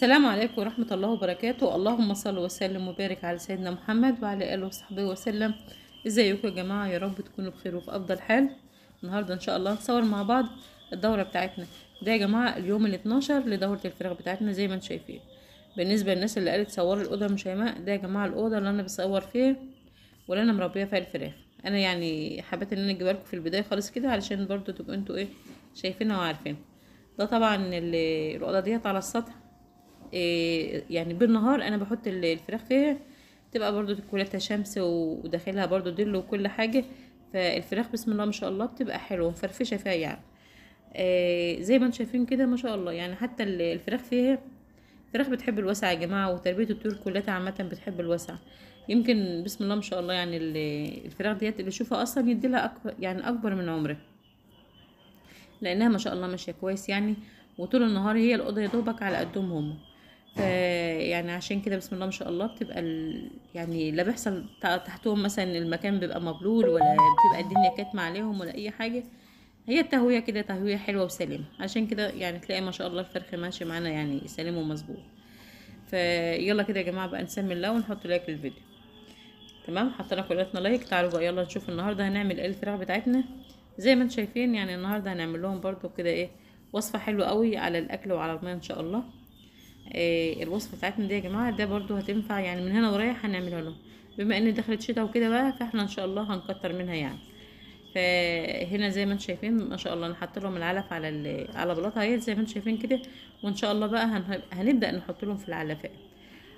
السلام عليكم ورحمة الله وبركاته اللهم صل وسلم وبارك على سيدنا محمد وعلى آله وصحبه وسلم ازيكم يا جماعة يا رب تكونوا بخير وفي أفضل حال النهاردة إن شاء الله نصور مع بعض الدورة بتاعتنا ده يا جماعة اليوم الاتناشر لدورة الفراخ بتاعتنا زي ما انتم شايفين بالنسبة للناس اللي قالت صور الأوضة مش هيماء ده يا جماعة الأوضة اللي أنا بصور فيها واللي أنا مربية فيها الفراخ أنا يعني حبيت إن أنا أجيبها لكم في البداية خالص كده علشان برضو تبقوا انتوا إيه شايفينها وعارفينها ده طبعا الأوضة ديت على السطح إيه، يعني بالنهار انا بحط الفراخ فيها تبقى برضو كلها شمس وداخلها برضو دل وكل حاجه فالفراخ بسم الله ما شاء الله بتبقى حلوه ومفرفشه فيها يعني إيه، زي ما انتم شايفين كده ما شاء الله يعني حتى الفراخ فيها الفراخ بتحب الوسع يا جماعه وتربيه الطيور كلها عامه بتحب الوسع يمكن بسم الله ما شاء الله يعني الفراخ ديت اللي شوفها اصلا يديلها أكبر يعني اكبر من عمرها لانها ما شاء الله ماشيه كويس يعني وطول النهار هي الاوضه يا دوبك على قدهم هما آه، يعني عشان كده بسم الله ما شاء الله بتبقى ال... يعني لا بيحصل تحتهم مثلا المكان بيبقى مبلول ولا بتبقى الدنيا كاتمة عليهم ولا اي حاجة هي التهوية كده تهوية حلوة وسليمة عشان كده يعني تلاقي ما شاء الله الفرخ ماشي معانا يعني سليم ومظبوط فيلا كده يا جماعة بقى نسمي الله ونحط لايك للفيديو تمام حطينا كلتنا لايك تعالوا بقى يلا نشوف النهاردة هنعمل ايه الفراخ بتاعتنا زي ما انتم شايفين يعني النهاردة هنعمل لهم برضو كده ايه وصفة حلوة قوي على الاكل وعلى الماء ان شاء الله آه، الوصفه بتاعتنا دي يا جماعه ده برضو هتنفع يعني من هنا ورايح هنعملها لهم بما ان دخلت شتا وكده بقى فاحنا ان شاء الله هنكتر منها يعني فهنا زي ما انتم شايفين ما شاء الله انا حاطه لهم العلف على على اهي زي ما انتم شايفين كده وان شاء الله بقى هن... هنبدا نحط لهم في العلفات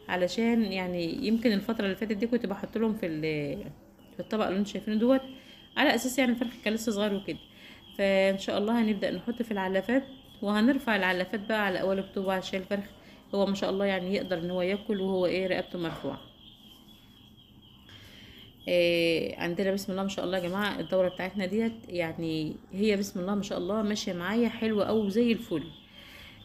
علشان يعني يمكن الفتره اللي فاتت دي كنت بحط لهم في في الطبق اللي انتم شايفينه دوت على اساس يعني الفرخ كان لسه صغير وكده فان شاء الله هنبدا نحط في العلافات وهنرفع العلافات بقى على اول اكتوبر عشان الفرخ هو ما شاء الله يعني يقدر ان هو ياكل وهو ايه رقبته مرفوعه إيه عندنا بسم الله ما شاء الله يا جماعه الدوره بتاعتنا ديت يعني هي بسم الله ما شاء الله ماشيه معايا حلوه او زي الفل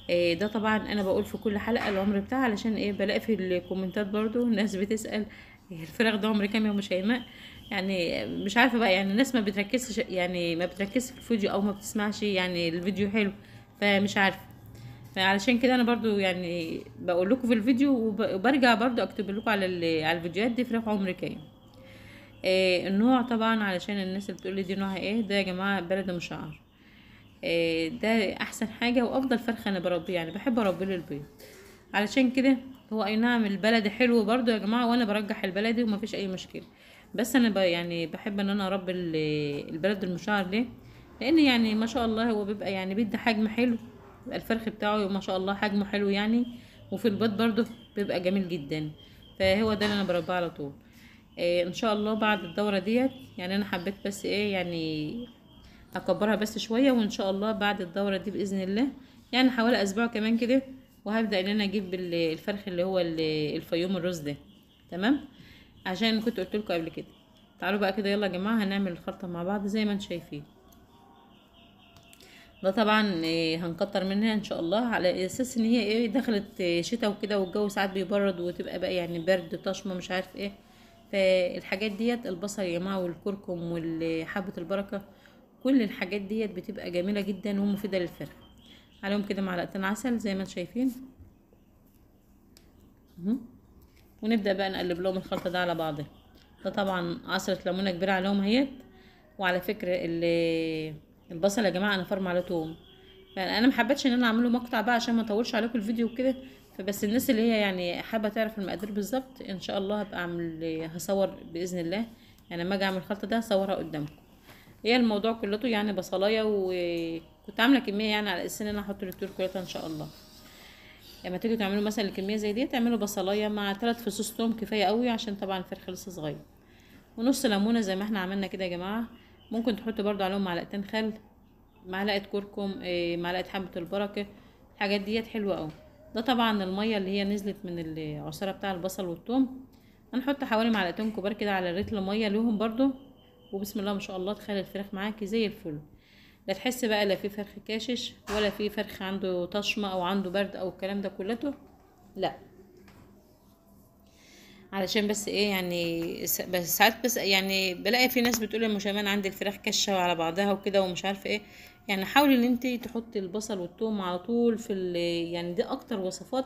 إيه ده طبعا انا بقول في كل حلقه العمر بتاعها علشان ايه بلاقي في الكومنتات برضو ناس بتسال إيه، الفراخ ده عمر كام يا ام شيماء يعني مش عارفه بقى يعني الناس ما بتركزش يعني ما بتركزش في الفيديو او ما بتسمعش يعني الفيديو حلو فمش عارفه فعلشان كده انا برضو يعني بقول لكم في الفيديو وبرجع برضو اكتب لكم على على الفيديوهات دي فراخ عمر كام آه النوع طبعا علشان الناس اللي بتقول لي دي نوعها ايه ده يا جماعه بلد مشعر آه ده احسن حاجه وافضل فرخه انا بربيه يعني بحب اربيه البيض علشان كده هو اي نعم البلدي حلو برضو يا جماعه وانا برجح البلدي فيش اي مشكله بس انا يعني بحب ان انا اربي البلد المشعر ليه لان يعني ما شاء الله هو بيبقى يعني بيدي حجم حلو الفرخ بتاعه ما شاء الله حجمه حلو يعني وفي البيض برده بيبقى جميل جدا فهو ده اللي انا بربيه على طول إيه، ان شاء الله بعد الدوره ديت يعني انا حبيت بس ايه يعني اكبرها بس شويه وان شاء الله بعد الدوره دي باذن الله يعني حوالي اسبوع كمان كده وهبدا ان انا اجيب الفرخ اللي هو الفيوم الرز ده تمام عشان كنت قلت لكم قبل كده تعالوا بقى كده يلا يا جماعه هنعمل الخلطه مع بعض زي ما انتم شايفين ده طبعا آه، هنكتر منها ان شاء الله على اساس ان هي ايه دخلت آه، شتاء وكده والجو ساعات بيبرد وتبقى بقى يعني برد طشمه مش عارف ايه فالحاجات ديت البصل يا جماعه والكركم وحبه البركه كل الحاجات ديت بتبقى جميله جدا ومفيده للفرخ عليهم كده معلقتين عسل زي ما انتم شايفين ونبدا بقى نقلب لهم الخلطه ده على بعضها ده طبعا عصره ليمونه كبيره عليهم اهيت وعلى فكره اللي البصل يا جماعه انا فارمه على توم يعني انا محبتش ان انا اعمله مقطع بقى عشان ما اطولش عليكم الفيديو وكده فبس الناس اللي هي يعني حابه تعرف المقادير بالظبط ان شاء الله هبقى اعمل هصور باذن الله يعني لما اجي اعمل الخلطه ده هصورها قدامكم هي إيه الموضوع كلته يعني بصلايه وكنت عامله كميه يعني على اساس ان انا احط للتور كلها ان شاء الله لما يعني تيجوا تعملوا مثلا كميه زي دي تعملوا بصلايه مع ثلاث فصوص توم كفايه قوي عشان طبعا الفرخ لسه صغير ونص ليمونه زي ما احنا عملنا كده يا جماعه ممكن تحط برضو عليهم معلقتين خل معلقه كركم آه، معلقه حبه البركه الحاجات ديت حلوه قوي ده طبعا الميه اللي هي نزلت من العصاره بتاع البصل والثوم هنحط حوالي معلقتين كبار كده على ريت الميه ليهم برضو وبسم الله ما شاء الله تخلي الفراخ معاكي زي الفل لا تحس بقى لا في فرخ كاشش ولا في فرخ عنده طشمه او عنده برد او الكلام ده كلته لا علشان بس ايه يعني بس ساعات بس يعني بلاقي في ناس بتقول المشامان عندي الفراخ كشه على بعضها وكده ومش عارفه ايه يعني حاولي ان انت تحطي البصل والثوم على طول في يعني دي اكتر وصفات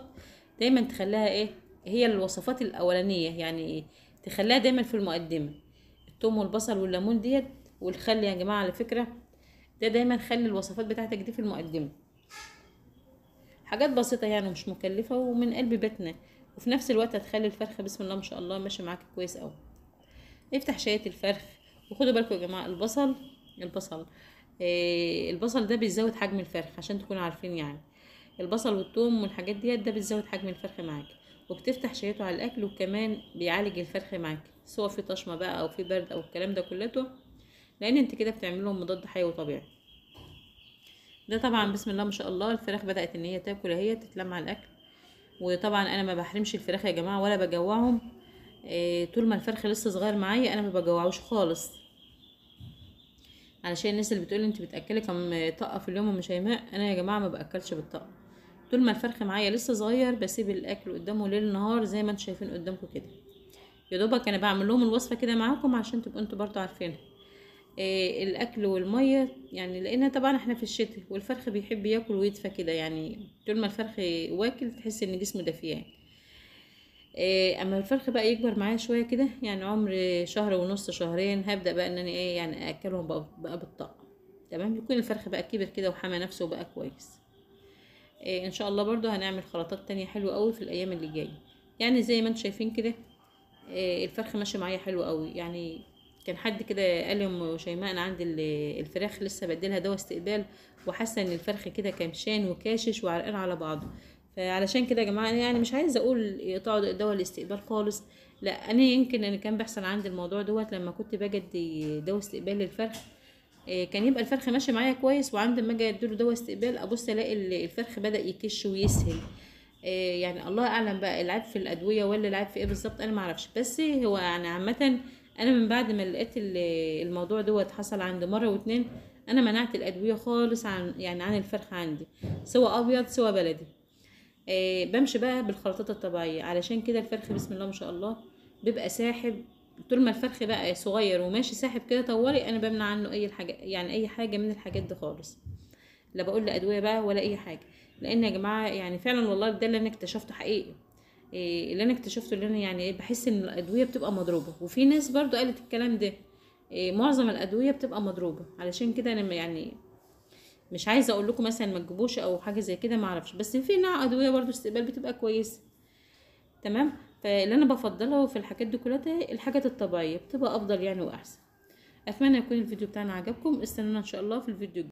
دايما تخليها ايه هي الوصفات الاولانيه يعني تخليها دايما في المقدمه الثوم والبصل والليمون ديت والخل يا جماعه على فكره ده دايما خلي الوصفات بتاعتك دي في المقدمه حاجات بسيطه يعني مش مكلفه ومن قلب بيتنا وفي نفس الوقت هتخلي الفرخة بسم الله ما شاء الله ماشي معاك كويس قوي افتح شايه الفرخ وخدوا بالكم يا جماعة البصل البصل إيه البصل ده بيزود حجم الفرخ عشان تكونوا عارفين يعني البصل والثوم والحاجات ديت ده بيزود حجم الفرخ معاك وبتفتح شهيته على الاكل وكمان بيعالج الفرخ معاك سواء في طشمه بقى او في برد او الكلام ده كلته لان انت كده بتعمل لهم مضاد حيوي طبيعي ده طبعا بسم الله ما شاء الله الفراخ بدات ان هي تاكل اهي تتلم على الاكل وطبعا انا ما بحرمش الفراخ يا جماعه ولا بجوعهم إيه، طول ما الفرخ لسه صغير معايا انا ما بجوعوش خالص علشان الناس اللي بتقول انت بتاكلي كم طقه في اليوم ومش هيماء انا يا جماعه ما باكلش بالطقه طول ما الفرخ معايا لسه صغير بسيب الاكل قدامه ليل نهار زي ما انتوا شايفين قدامكم كده يا دوبك انا بعمل لهم الوصفه كده معاكم عشان تبقوا انتوا برضو عارفينها آه، الاكل والميه يعني لان طبعا احنا في الشتاء والفرخ بيحب ياكل ويدفى كده يعني طول ما الفرخ واكل تحس ان جسمه دافي يعني آه، اما الفرخ بقى يكبر معايا شويه كده يعني عمر شهر ونص شهرين هبدا بقى ان انا ايه يعني اكلهم بقى, بقى بالطاقه تمام يكون الفرخ بقى كبر كده وحمى نفسه وبقى كويس إيه ان شاء الله برضو هنعمل خلطات تانية حلوة قوي في الايام اللي جاية يعني زي ما انتم شايفين كده إيه الفرخ ماشي معايا حلو قوي يعني كان حد كده قال لهم شيماء انا عندي الفراخ لسه بديلها دواء استقبال وحاسه ان الفرخ كده كمشان وكاشش وعرقان على بعضه فعلشان كده يا جماعه انا يعني مش عايزه اقول يقطعوا دواء الاستقبال خالص لا انا يمكن انا كان بيحصل عندي الموضوع دوت لما كنت بجدي دواء استقبال للفرخ آه، كان يبقى الفرخ ماشي معايا كويس وعند ما اجي اديله دواء استقبال ابص الاقي الفرخ بدا يكش ويسهل آه، يعني الله اعلم بقى العيب في الادويه ولا العيب في ايه بالظبط انا ما اعرفش بس هو يعني عامه انا من بعد ما لقيت الموضوع دوت حصل عند مره واتنين انا منعت الادويه خالص عن يعني عن الفرخ عندي سواء ابيض سواء بلدي آه بمشي بقى بالخلطات الطبيعيه علشان كده الفرخ بسم الله ما شاء الله بيبقى ساحب طول ما الفرخ بقى صغير وماشي ساحب كده طوالي انا بمنع عنه اي حاجه يعني اي حاجه من الحاجات دي خالص لا بقول له ادويه بقى ولا اي حاجه لان يا جماعه يعني فعلا والله ده اللي انا اكتشفته حقيقي إيه، اللي انا اكتشفته اللي انا يعني إيه، بحس ان الادويه بتبقى مضروبه وفي ناس برضو قالت الكلام ده إيه، معظم الادويه بتبقى مضروبه علشان كده انا يعني مش عايزه اقول لكم مثلا ما تجيبوش او حاجه زي كده ما اعرفش بس في نوع ادويه برضو استقبال بتبقى كويسه تمام فاللي انا بفضله في الحاجات دي كلها الحاجات الطبيعيه بتبقى افضل يعني واحسن اتمنى يكون الفيديو بتاعنا عجبكم استنونا ان شاء الله في الفيديو الجاي